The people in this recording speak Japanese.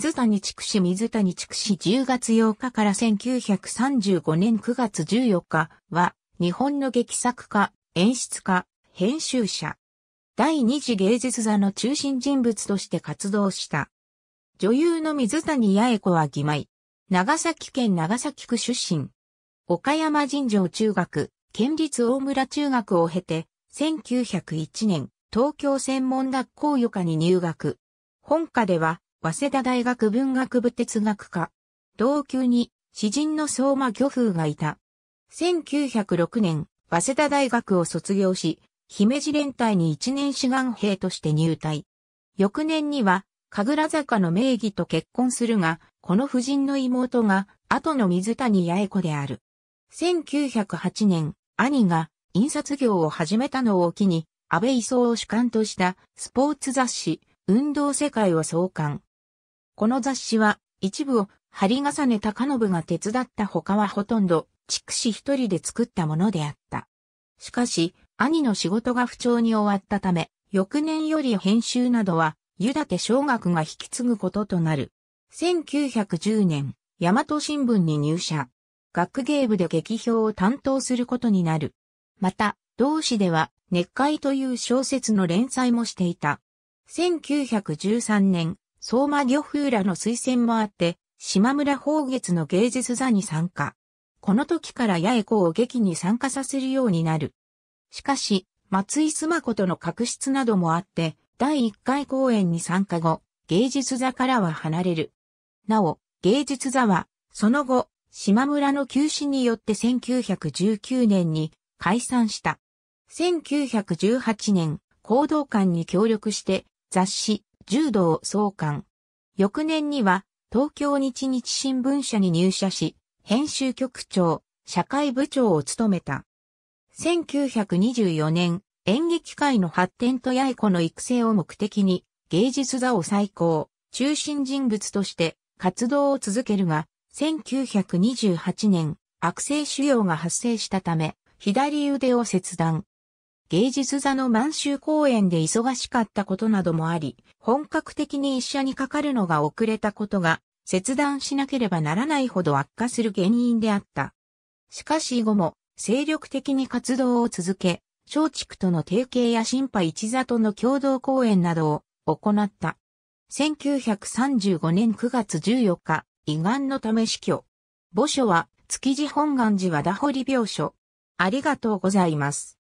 水谷筑紫水谷筑紫10月8日から1935年9月14日は、日本の劇作家、演出家、編集者。第二次芸術座の中心人物として活動した。女優の水谷八重子は義妹。長崎県長崎区出身。岡山尋常中学、県立大村中学を経て、1901年、東京専門学校予科に入学。本科では、早稲田大学文学部哲学科。同級に、詩人の相馬漁夫がいた。1906年、早稲田大学を卒業し、姫路連隊に一年志願兵として入隊。翌年には、神楽坂の名義と結婚するが、この夫人の妹が、後の水谷八重子である。1908年、兄が印刷業を始めたのを機に、安倍磯を主幹としたスポーツ雑誌、運動世界を創刊。この雑誌は一部を針重ね高信が手伝った他はほとんど畜紫一人で作ったものであった。しかし、兄の仕事が不調に終わったため、翌年より編集などは、湯立小学が引き継ぐこととなる。1910年、大和新聞に入社。学芸部で劇評を担当することになる。また、同誌では、熱海という小説の連載もしていた。1913年、相馬漁夫らの推薦もあって、島村宝月の芸術座に参加。この時から八重子を劇に参加させるようになる。しかし、松井須磨子との確執などもあって、第1回公演に参加後、芸術座からは離れる。なお、芸術座は、その後、島村の休止によって1919年に解散した。1918年、行動館に協力して、雑誌、柔道総監。翌年には、東京日日新聞社に入社し、編集局長、社会部長を務めた。1924年、演劇界の発展と八重子の育成を目的に、芸術座を再興、中心人物として活動を続けるが、1928年、悪性腫瘍が発生したため、左腕を切断。芸術座の満州公演で忙しかったことなどもあり、本格的に医者にかかるのが遅れたことが、切断しなければならないほど悪化する原因であった。しかし以後も、精力的に活動を続け、松竹との提携や心派一座との共同公演などを行った。1935年9月14日、胃がんのため死去。墓所は、築地本願寺和田堀病所。ありがとうございます。